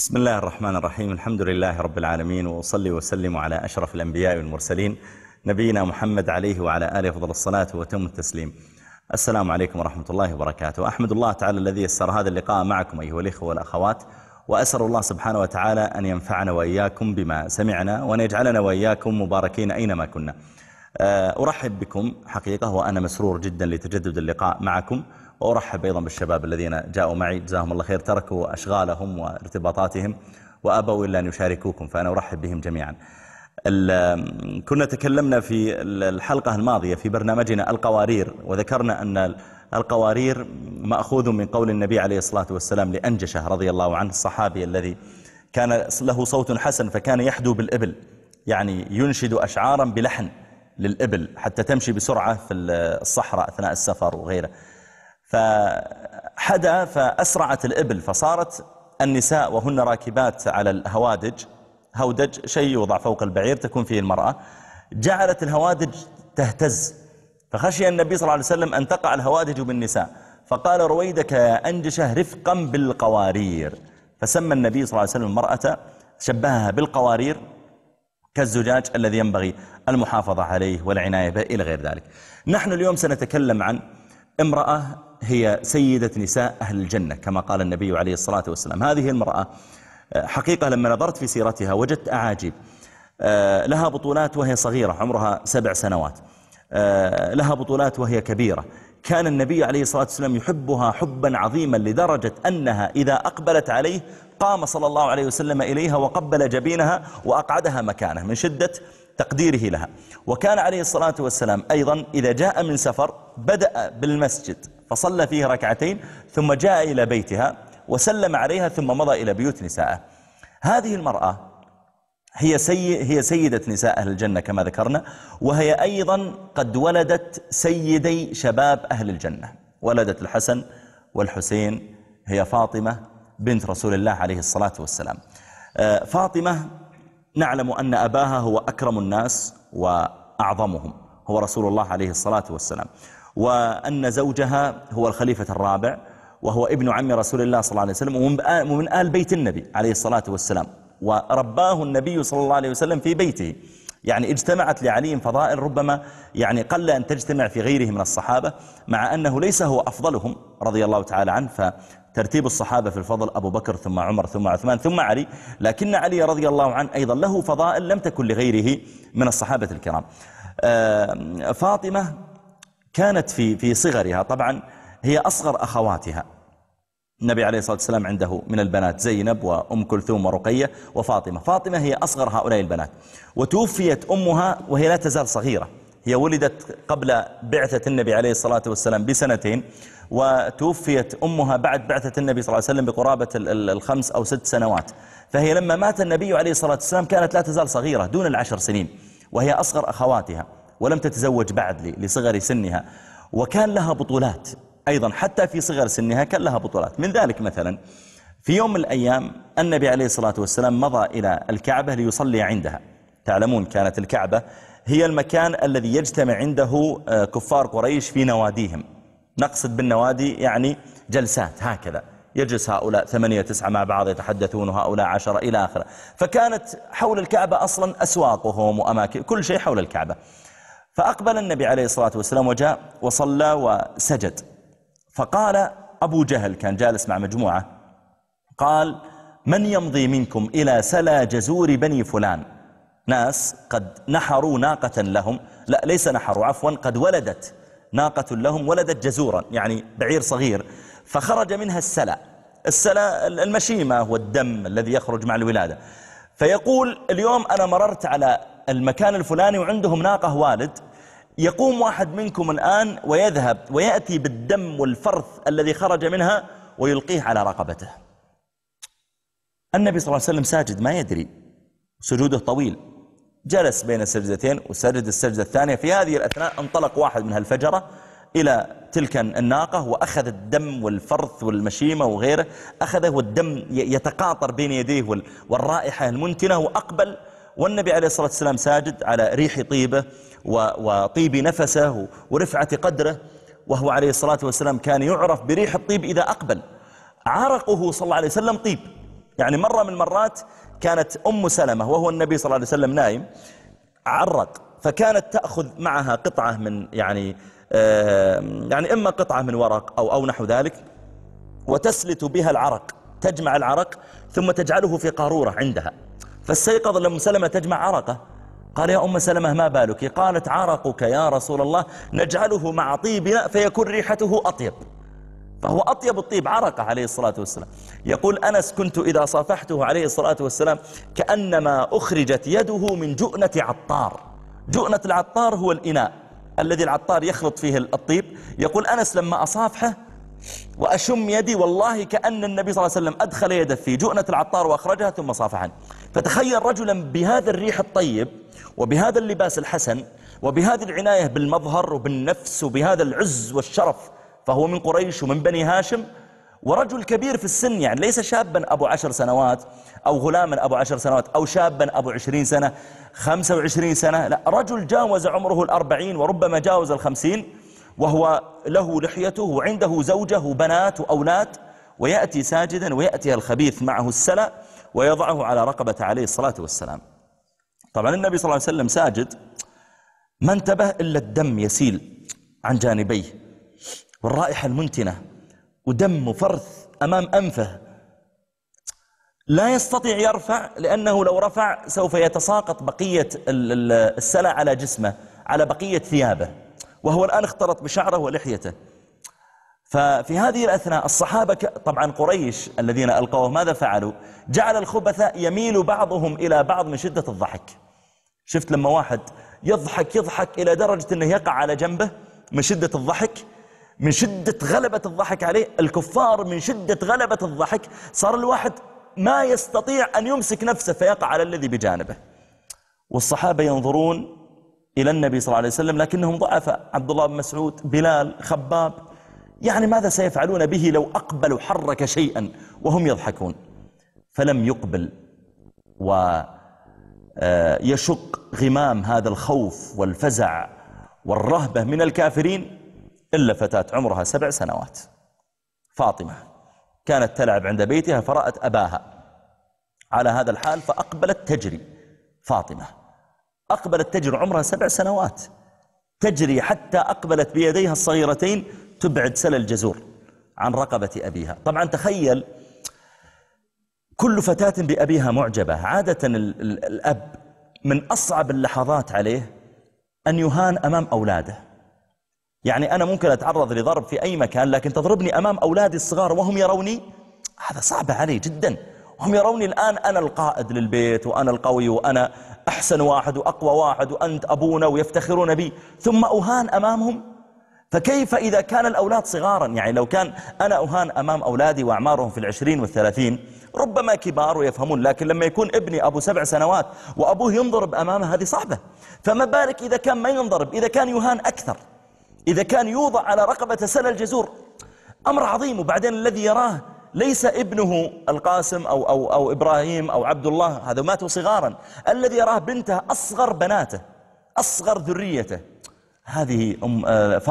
بسم الله الرحمن الرحيم الحمد لله رب العالمين وأصلي وسلم على أشرف الأنبياء والمرسلين نبينا محمد عليه وعلى آله فضل الصلاة وتم التسليم السلام عليكم ورحمة الله وبركاته أحمد الله تعالى الذي يسر هذا اللقاء معكم أيها الإخوة والأخوات وأسر الله سبحانه وتعالى أن ينفعنا وإياكم بما سمعنا وأن يجعلنا وإياكم مباركين أينما كنا أرحب بكم حقيقة وأنا مسرور جدا لتجدد اللقاء معكم وأرحب أيضا بالشباب الذين جاءوا معي جزاهم الله خير تركوا أشغالهم وارتباطاتهم وأبوا إلا أن يشاركوكم فأنا أرحب بهم جميعا كنا تكلمنا في الحلقة الماضية في برنامجنا القوارير وذكرنا أن القوارير مأخوذ من قول النبي عليه الصلاة والسلام لأنجشه رضي الله عنه الصحابي الذي كان له صوت حسن فكان يحدو بالإبل يعني ينشد أشعارا بلحن للإبل حتى تمشي بسرعة في الصحراء أثناء السفر وغيره فحدا فأسرعت الإبل فصارت النساء وهن راكبات على الهوادج هودج شيء يوضع فوق البعير تكون فيه المرأة جعلت الهوادج تهتز فخشي النبي صلى الله عليه وسلم أن تقع الهوادج بالنساء فقال رويدك يا أنجشة رفقا بالقوارير فسمى النبي صلى الله عليه وسلم المرأة شبهها بالقوارير كالزجاج الذي ينبغي المحافظة عليه والعناية به إلى غير ذلك نحن اليوم سنتكلم عن امرأة هي سيدة نساء أهل الجنة كما قال النبي عليه الصلاة والسلام هذه المرأة آه، حقيقة لما نظرت في سيرتها وجدت أعاجيب آه، لها بطولات وهي صغيرة عمرها سبع سنوات آه، لها بطولات وهي كبيرة كان النبي عليه الصلاة والسلام يحبها حبا عظيما لدرجة أنها إذا أقبلت عليه قام صلى الله عليه وسلم إليها وقبل جبينها وأقعدها مكانه من شدة تقديره لها وكان عليه الصلاة والسلام أيضا إذا جاء من سفر بدأ بالمسجد فصلى فيه ركعتين ثم جاء إلى بيتها وسلم عليها ثم مضى إلى بيوت نساءه هذه المرأة هي, سي هي سيدة نساء أهل الجنة كما ذكرنا وهي أيضا قد ولدت سيدي شباب أهل الجنة ولدت الحسن والحسين هي فاطمة بنت رسول الله عليه الصلاة والسلام آه، فاطمة نعلم أن أباها هو أكرم الناس وأعظمهم هو رسول الله عليه الصلاة والسلام وأن زوجها هو الخليفة الرابع وهو ابن عم رسول الله صلى الله عليه وسلم ومن آل بيت النبي عليه الصلاة والسلام ورباه النبي صلى الله عليه وسلم في بيته يعني اجتمعت لعلي فضائل ربما يعني قل أن تجتمع في غيره من الصحابة مع أنه ليس هو أفضلهم رضي الله تعالى عنه فترتيب الصحابة في الفضل أبو بكر ثم عمر ثم عثمان ثم علي لكن علي رضي الله عنه أيضا له فضائل لم تكن لغيره من الصحابة الكرام فاطمة كانت في في صغرها طبعا هي أصغر أخواتها النبي عليه الصلاة والسلام عنده من البنات زينب وأم كلثوم ورقية وفاطمة فاطمة هي أصغر هؤلاء البنات وتوفيت أمها وهي لا تزال صغيرة هي ولدت قبل بعثة النبي عليه الصلاة والسلام بسنتين وتوفيت أمها بعد بعثة النبي صلى الله عليه وسلم بقرابة الخمس أو ست سنوات فهي لما مات النبي عليه الصلاة والسلام كانت لا تزال صغيرة دون العشر سنين وهي أصغر أخواتها ولم تتزوج بعد لصغر سنها وكان لها بطولات أيضا حتى في صغر سنها كان لها بطولات من ذلك مثلا في يوم من الأيام النبي عليه الصلاة والسلام مضى إلى الكعبة ليصلي عندها تعلمون كانت الكعبة هي المكان الذي يجتمع عنده آه، كفار قريش في نواديهم نقصد بالنوادي يعني جلسات هكذا يجلس هؤلاء ثمانية تسعة مع بعض يتحدثون وهؤلاء عشرة إلى آخره فكانت حول الكعبة أصلا أسواقهم وأماكن كل شيء حول الكعبة فأقبل النبي عليه الصلاة والسلام وجاء وصلى وسجد فقال أبو جهل كان جالس مع مجموعة قال من يمضي منكم إلى سلا جزور بني فلان ناس قد نحروا ناقة لهم لا ليس نحروا عفوا قد ولدت ناقة لهم ولدت جزورا يعني بعير صغير فخرج منها السلا السلا المشيمة والدم الذي يخرج مع الولادة فيقول اليوم أنا مررت على المكان الفلاني وعندهم ناقة والد يقوم واحد منكم الآن ويذهب ويأتي بالدم والفرث الذي خرج منها ويلقيه على رقبته النبي صلى الله عليه وسلم ساجد ما يدري سجوده طويل جلس بين السجدتين وسجد السجدة الثانية في هذه الأثناء انطلق واحد من هالفجرة إلى تلك الناقة وأخذ الدم والفرث والمشيمة وغيره أخذه والدم يتقاطر بين يديه والرائحة المنتنة وأقبل والنبي عليه الصلاة والسلام ساجد على ريح طيبه وطيب نفسه ورفعة قدره وهو عليه الصلاة والسلام كان يعرف بريح الطيب إذا أقبل عرقه صلى الله عليه وسلم طيب يعني مرة من مرات كانت أم سلمة وهو النبي صلى الله عليه وسلم نايم عرق فكانت تأخذ معها قطعة من يعني يعني إما قطعة من ورق أو, أو نحو ذلك وتسلت بها العرق تجمع العرق ثم تجعله في قارورة عندها فاستيقظ لأم سلمة تجمع عرقه قال يا أم سلمة ما بالك قالت عرقك يا رسول الله نجعله مع طيبنا فيكون ريحته أطيب فهو أطيب الطيب عرق عليه الصلاة والسلام يقول أنس كنت إذا صافحته عليه الصلاة والسلام كأنما أخرجت يده من جؤنة عطار جؤنة العطار هو الإناء الذي العطار يخلط فيه الطيب يقول أنس لما أصافحه وأشم يدي والله كأن النبي صلى الله عليه وسلم أدخل يده في جؤنة العطار وأخرجها ثم صافحني فتخيل رجلا بهذا الريح الطيب وبهذا اللباس الحسن وبهذه العناية بالمظهر وبالنفس وبهذا العز والشرف فهو من قريش ومن بني هاشم ورجل كبير في السن يعني ليس شابا أبو عشر سنوات أو غلاما أبو عشر سنوات أو شابا أبو عشرين سنة خمسة وعشرين سنة لا رجل جاوز عمره الأربعين وربما جاوز الخمسين وهو له لحيته وعنده زوجه وبنات وأولاد ويأتي ساجدا ويأتي الخبيث معه السلأ ويضعه على رقبة عليه الصلاة والسلام طبعا النبي صلى الله عليه وسلم ساجد ما انتبه إلا الدم يسيل عن جانبيه والرائحة المنتنة ودم وفرث أمام أنفه لا يستطيع يرفع لأنه لو رفع سوف يتساقط بقية السلع على جسمه على بقية ثيابه وهو الآن اختلط بشعره ولحيته ففي هذه الأثناء الصحابة طبعا قريش الذين ألقوه ماذا فعلوا جعل الخبثاء يميل بعضهم إلى بعض من شدة الضحك شفت لما واحد يضحك يضحك إلى درجة أنه يقع على جنبه من شدة الضحك من شدة غلبة الضحك عليه الكفار من شدة غلبة الضحك صار الواحد ما يستطيع أن يمسك نفسه فيقع على الذي بجانبه والصحابة ينظرون إلى النبي صلى الله عليه وسلم لكنهم ضعفاء عبد الله بن مسعود بلال خباب يعني ماذا سيفعلون به لو أقبلوا حرك شيئا وهم يضحكون فلم يقبل ويشق آه، غمام هذا الخوف والفزع والرهبة من الكافرين إلا فتاة عمرها سبع سنوات فاطمة كانت تلعب عند بيتها فرأت أباها على هذا الحال فأقبلت تجري فاطمة أقبلت تجري عمرها سبع سنوات تجري حتى أقبلت بيديها الصغيرتين تبعد سل الجزور عن رقبة أبيها طبعا تخيل كل فتاة بأبيها معجبة عادة الأب من أصعب اللحظات عليه أن يهان أمام أولاده يعني أنا ممكن أتعرض لضرب في أي مكان لكن تضربني أمام أولادي الصغار وهم يروني هذا صعب علي جدا هم يروني الآن أنا القائد للبيت وأنا القوي وأنا أحسن واحد وأقوى واحد وأنت أبونا ويفتخرون بي ثم أهان أمامهم فكيف إذا كان الأولاد صغارا يعني لو كان أنا أهان أمام أولادي وأعمارهم في العشرين والثلاثين ربما كبار ويفهمون لكن لما يكون ابني أبو سبع سنوات وأبوه ينضرب أمامه هذه صعبة فما بالك إذا كان ما ينضرب إذا كان يهان أكثر إذا كان يوضع على رقبة سل الجزور أمر عظيم وبعدين الذي يراه ليس ابنه القاسم أو, أو, أو إبراهيم أو عبد الله هذا ماتوا صغارا الذي يراه بنته أصغر بناته أصغر ذريته هذه أم آه، فاطمة